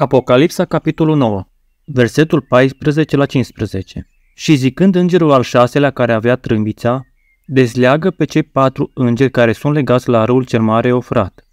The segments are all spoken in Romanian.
Apocalipsa, capitolul 9, versetul 14 la 15. Și zicând îngerul al șaselea care avea trâmbița, dezleagă pe cei patru îngeri care sunt legați la râul cel mare ofrat.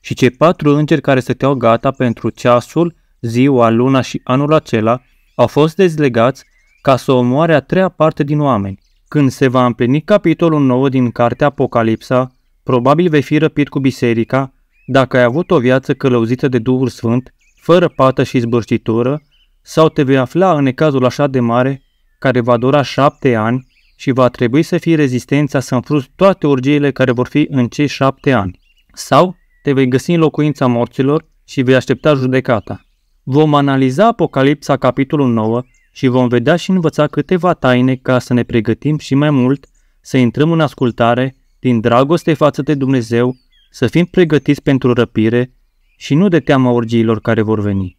Și cei patru îngeri care stăteau gata pentru ceasul, ziua, luna și anul acela au fost dezlegați ca să omoare a treia parte din oameni. Când se va împlini capitolul 9 din cartea Apocalipsa, probabil vei fi răpit cu biserica, dacă ai avut o viață călăuzită de Duhul Sfânt fără pată și zbârșitură, sau te vei afla în necazul așa de mare, care va dura șapte ani și va trebui să fii rezistența să înfruți toate urgiile care vor fi în cei șapte ani. Sau te vei găsi în locuința morților și vei aștepta judecata. Vom analiza Apocalipsa capitolul 9 și vom vedea și învăța câteva taine ca să ne pregătim și mai mult să intrăm în ascultare din dragoste față de Dumnezeu, să fim pregătiți pentru răpire și nu de teama orgiilor care vor veni.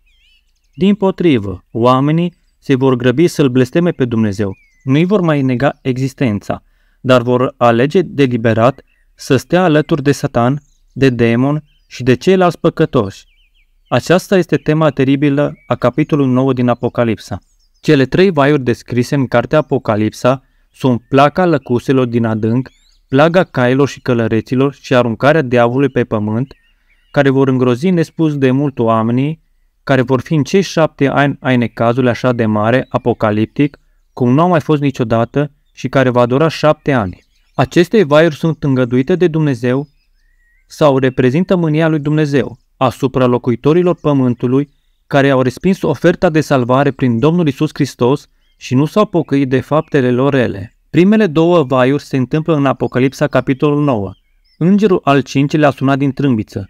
Din potrivă, oamenii se vor grăbi să-L blesteme pe Dumnezeu, nu-i vor mai nega existența, dar vor alege deliberat să stea alături de Satan, de demon și de ceilalți păcătoși. Aceasta este tema teribilă a capitolului 9 din Apocalipsa. Cele trei vaiuri descrise în cartea Apocalipsa sunt placa lăcuselor din adânc, plaga cailor și călăreților și aruncarea diavolului pe pământ, care vor îngrozi nespus de mult oamenii, care vor fi în cei șapte ani ai necazului așa de mare, apocaliptic, cum nu au mai fost niciodată și care va dura șapte ani. Aceste vaiuri sunt îngăduite de Dumnezeu sau reprezintă mânia lui Dumnezeu asupra locuitorilor pământului care au respins oferta de salvare prin Domnul Isus Hristos și nu s-au pocăit de faptele lor rele. Primele două vaiuri se întâmplă în Apocalipsa capitolul 9. Îngerul al cincilea a sunat din trâmbiță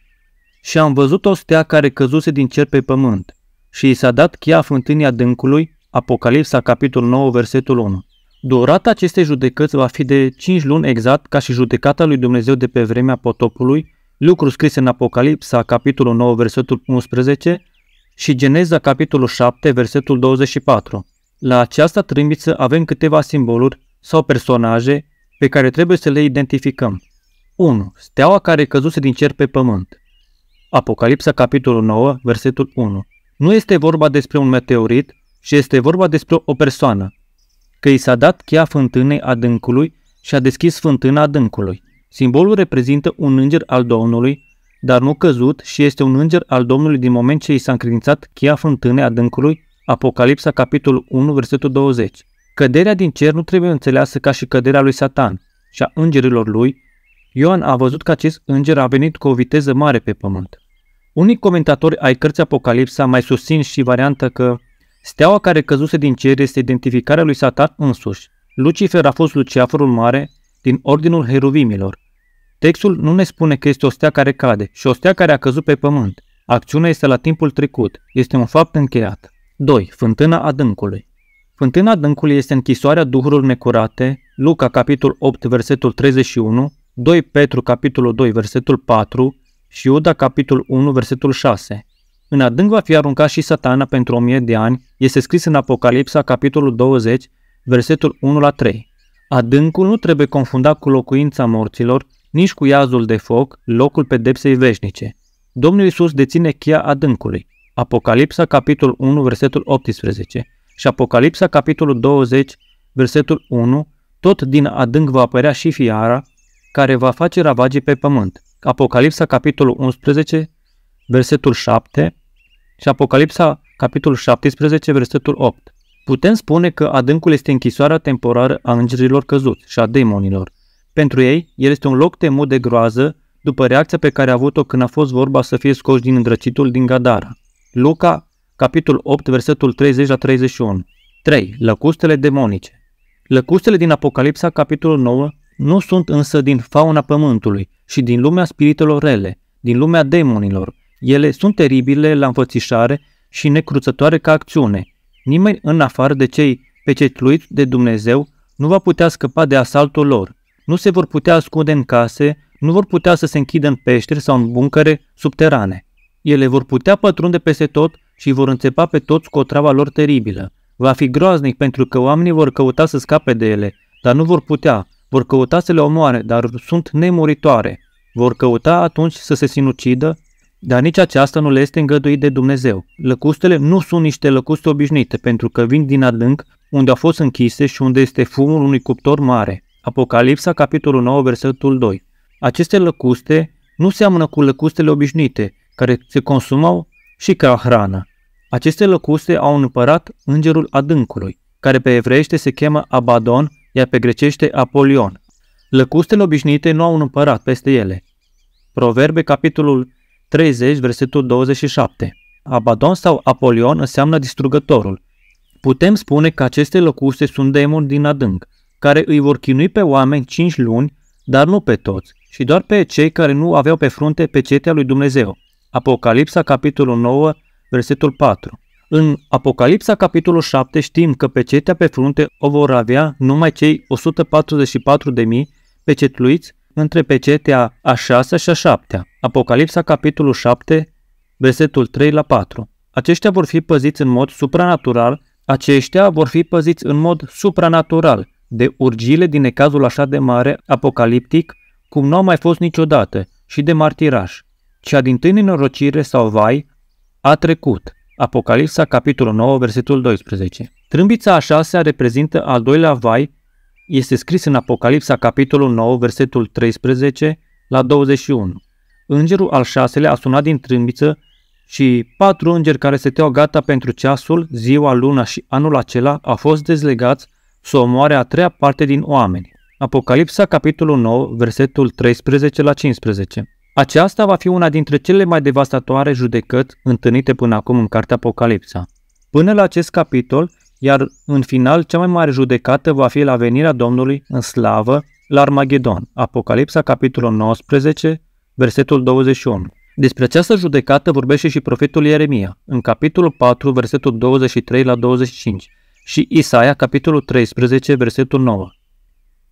și am văzut o stea care căzuse din cer pe pământ și i s-a dat cheia fântânii adâncului, Apocalipsa, capitolul 9, versetul 1. Durata acestei judecăți va fi de 5 luni exact ca și judecata lui Dumnezeu de pe vremea potopului, lucru scris în Apocalipsa, capitolul 9, versetul 11 și Geneza, capitolul 7, versetul 24. La această trâmbiță avem câteva simboluri sau personaje pe care trebuie să le identificăm. 1. Steaua care căzuse din cer pe pământ. Apocalipsa, capitolul 9, versetul 1. Nu este vorba despre un meteorit, și este vorba despre o persoană, că i s-a dat cheia fântânei adâncului și a deschis fântâna adâncului. Simbolul reprezintă un înger al Domnului, dar nu căzut și este un înger al Domnului din moment ce i s-a încredințat cheia fântânei adâncului, Apocalipsa capitolul 1, versetul 20. Căderea din cer nu trebuie înțeleasă ca și căderea lui Satan și a îngerilor lui, Ioan a văzut că acest înger a venit cu o viteză mare pe pământ. Unii comentatori ai cărții Apocalipsa mai susțin și varianta că steaua care căzuse din cer este identificarea lui Satan însuși. Lucifer a fost luceafărul mare din ordinul heruvimilor. Textul nu ne spune că este o stea care cade și o stea care a căzut pe pământ. Acțiunea este la timpul trecut, este un fapt încheiat. 2. Fântâna adâncului Fântâna adâncului este închisoarea duhurilor necurate, Luca capitol 8, versetul 31, 2 Petru, capitolul 2, versetul 4 și Iuda, capitolul 1, versetul 6. În adânc va fi aruncat și satana pentru o mie de ani, este scris în Apocalipsa, capitolul 20, versetul 1 la 3. Adâncul nu trebuie confundat cu locuința morților, nici cu iazul de foc, locul pedepsei veșnice. Domnul Isus deține cheia adâncului. Apocalipsa, capitolul 1, versetul 18 și Apocalipsa, capitolul 20, versetul 1, tot din adânc va apărea și fiara, care va face ravagii pe pământ. Apocalipsa, capitolul 11, versetul 7 și Apocalipsa, capitolul 17, versetul 8. Putem spune că adâncul este închisoarea temporară a îngerilor căzuți și a demonilor. Pentru ei, el este un loc temut de groază după reacția pe care a avut-o când a fost vorba să fie scoși din îndrăcitul din Gadara. Luca, capitolul 8, versetul 30 la 31. 3. Lăcustele demonice Lăcustele din Apocalipsa, capitolul 9, nu sunt însă din fauna pământului și din lumea spiritelor rele, din lumea demonilor. Ele sunt teribile la înfățișare și necruțătoare ca acțiune. Nimeni în afară de cei pecetluiți de Dumnezeu nu va putea scăpa de asaltul lor. Nu se vor putea ascunde în case, nu vor putea să se închidă în peșteri sau în buncăre subterane. Ele vor putea pătrunde peste tot și vor înțepa pe toți cu o trava lor teribilă. Va fi groaznic pentru că oamenii vor căuta să scape de ele, dar nu vor putea, vor căuta să le omoare, dar sunt nemuritoare. Vor căuta atunci să se sinucidă, dar nici aceasta nu le este îngăduit de Dumnezeu. Lăcustele nu sunt niște lăcuste obișnuite, pentru că vin din adânc, unde au fost închise și unde este fumul unui cuptor mare. Apocalipsa, capitolul 9, versetul 2. Aceste lăcuste nu seamănă cu lăcustele obișnuite, care se consumau și ca hrană. Aceste lăcuste au împărat îngerul adâncului, care pe evreiește se cheamă Abadon iar pe grecește Apolion. Lăcustele obișnuite nu au un împărat peste ele. Proverbe, capitolul 30, versetul 27. Abaddon sau Apolion înseamnă distrugătorul. Putem spune că aceste lăcuste sunt demoni din adânc, care îi vor chinui pe oameni cinci luni, dar nu pe toți, și doar pe cei care nu aveau pe frunte pe lui Dumnezeu. Apocalipsa, capitolul 9, versetul 4. În Apocalipsa, capitolul 7, știm că pecetea pe frunte o vor avea numai cei 144 de mii pecetluiți între pecetea a 6 și a 7. Apocalipsa, capitolul 7, versetul 3 la 4. Aceștia vor fi păziți în mod supranatural, aceștia vor fi păziți în mod supranatural de urgile din necazul așa de mare, apocaliptic, cum nu a mai fost niciodată, și de martiraj. Cea din tâi nenorocire sau vai a trecut – Apocalipsa, capitolul 9, versetul 12. Trâmbița a șasea reprezintă al doilea vai, este scris în Apocalipsa, capitolul 9, versetul 13 la 21. Îngerul al șaselea a sunat din trâmbiță și patru îngeri care se teau gata pentru ceasul, ziua, luna și anul acela au fost dezlegați să omoare a treia parte din oameni. Apocalipsa, capitolul 9, versetul 13 la 15. Aceasta va fi una dintre cele mai devastatoare judecăți întâlnite până acum în cartea Apocalipsa. Până la acest capitol, iar în final cea mai mare judecată va fi la venirea Domnului în slavă la Armagedon, Apocalipsa capitolul 19, versetul 21. Despre această judecată vorbește și profetul Ieremia, în capitolul 4, versetul 23 la 25 și Isaia, capitolul 13, versetul 9.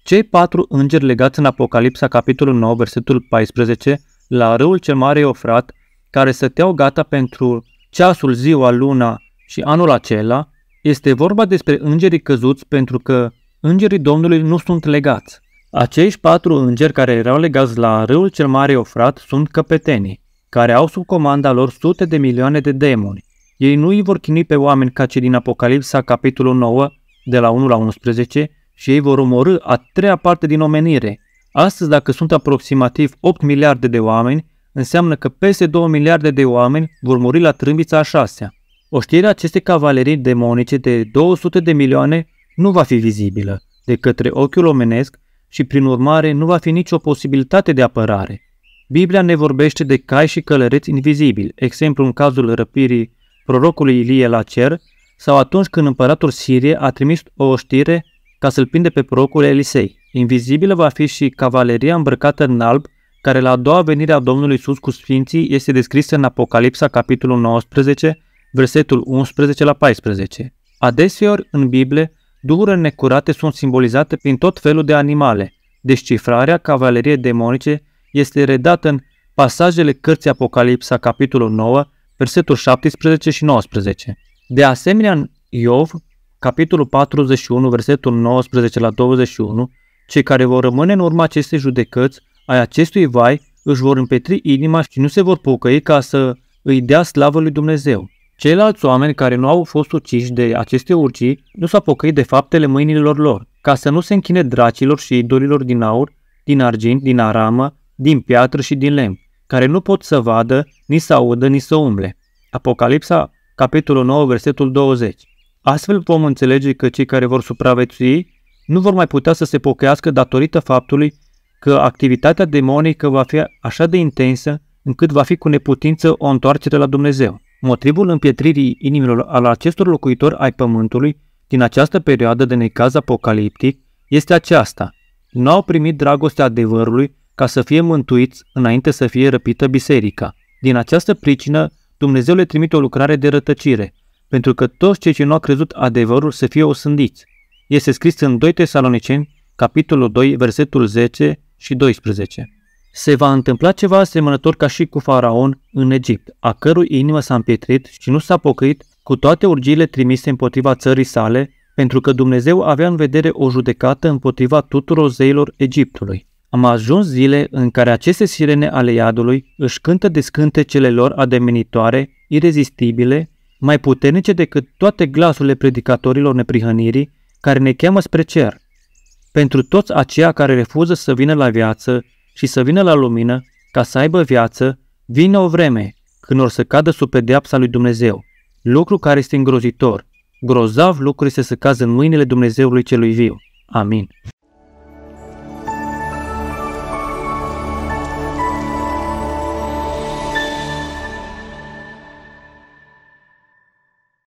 Cei patru îngeri legați în Apocalipsa, capitolul 9, versetul 14, la râul cel mare Eufrat, care stăteau gata pentru ceasul, ziua, luna și anul acela, este vorba despre îngerii căzuți pentru că îngerii Domnului nu sunt legați. Acești patru îngeri care erau legați la râul cel mare Eufrat sunt căpetenii, care au sub comanda lor sute de milioane de demoni. Ei nu îi vor chinui pe oameni ca cei din Apocalipsa, capitolul 9, de la 1 la 11, și ei vor omorâ a treia parte din omenire. Astăzi, dacă sunt aproximativ 8 miliarde de oameni, înseamnă că peste 2 miliarde de oameni vor muri la trâmbița a șasea. Oștirea acestei cavalerii demonice de 200 de milioane nu va fi vizibilă de către ochiul omenesc și prin urmare nu va fi nicio posibilitate de apărare. Biblia ne vorbește de cai și călăreți invizibili, exemplu în cazul răpirii prorocului Ilie la cer, sau atunci când împăratul Sirie a trimis o știre ca să-l pinde pe procul Elisei. Invizibilă va fi și cavaleria îmbrăcată în alb, care la a doua venire a Domnului Iisus cu Sfinții este descrisă în Apocalipsa, capitolul 19, versetul 11 la 14. Adeseori, în Biblie, duhurile necurate sunt simbolizate prin tot felul de animale. Descifrarea cavaleriei demonice este redată în pasajele cărții Apocalipsa, capitolul 9, versetul 17 și 19. De asemenea, în Iov, capitolul 41, versetul 19 la 21, cei care vor rămâne în urma acestei judecăți ai acestui vai își vor împetri inima și nu se vor pocăi ca să îi dea slavă lui Dumnezeu. Ceilalți oameni care nu au fost uciși de aceste urcii nu s-au pocăit de faptele mâinilor lor, ca să nu se închine dracilor și idolilor din aur, din argint, din aramă, din piatră și din lemn, care nu pot să vadă, nici să audă, nici să umble. Apocalipsa, capitolul 9, versetul 20. Astfel vom înțelege că cei care vor supraviețui nu vor mai putea să se pochească datorită faptului că activitatea demonică va fi așa de intensă încât va fi cu neputință o întoarcere la Dumnezeu. Motivul împietririi inimilor al acestor locuitori ai pământului din această perioadă de necaz apocaliptic este aceasta. Nu au primit dragostea adevărului ca să fie mântuiți înainte să fie răpită biserica. Din această pricină, Dumnezeu le trimite o lucrare de rătăcire – pentru că toți cei ce nu au crezut adevărul să fie osândiți. Este scris în 2 Tesaloniceni, capitolul 2, versetul 10 și 12. Se va întâmpla ceva asemănător ca și cu faraon în Egipt, a cărui inimă s-a împietrit și nu s-a pocăit cu toate urgiile trimise împotriva țării sale, pentru că Dumnezeu avea în vedere o judecată împotriva tuturor zeilor Egiptului. Am ajuns zile în care aceste sirene ale iadului își cântă cele lor ademenitoare, irezistibile, mai puternice decât toate glasurile predicatorilor neprihănirii care ne cheamă spre cer, pentru toți aceia care refuză să vină la viață și să vină la lumină ca să aibă viață, vine o vreme când or să cadă sub pedeapsa lui Dumnezeu, lucru care este îngrozitor. Grozav lucruri se să cază în mâinile Dumnezeului celui viu. Amin.